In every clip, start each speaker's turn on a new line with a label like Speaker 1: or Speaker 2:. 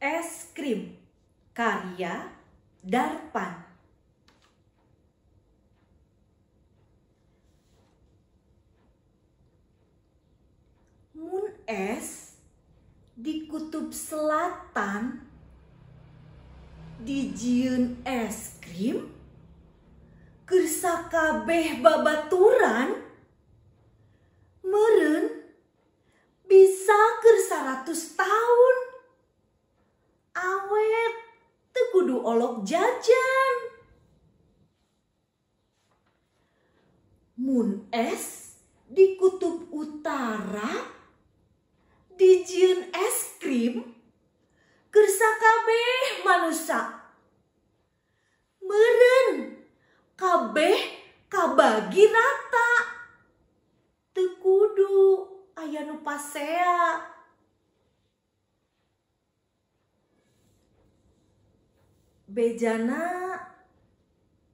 Speaker 1: Es Krim karya Darpan.
Speaker 2: Moon es di kutub selatan di jiun es krim kersa kabeh babaturan
Speaker 3: meren bisa kersa ratus tahun olok
Speaker 4: jajan. Moon es di kutub utara, di es krim, kersa kabeh manusia.
Speaker 1: Meren, kabeh kabagi rata. Tekudu, ayanu pasea. bejana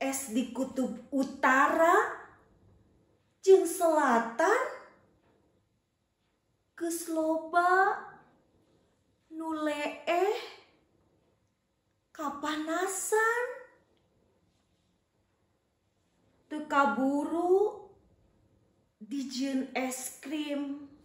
Speaker 1: es di kutub utara
Speaker 5: jeng selatan kesloba nuleeh kapanasan
Speaker 1: Di dijen es krim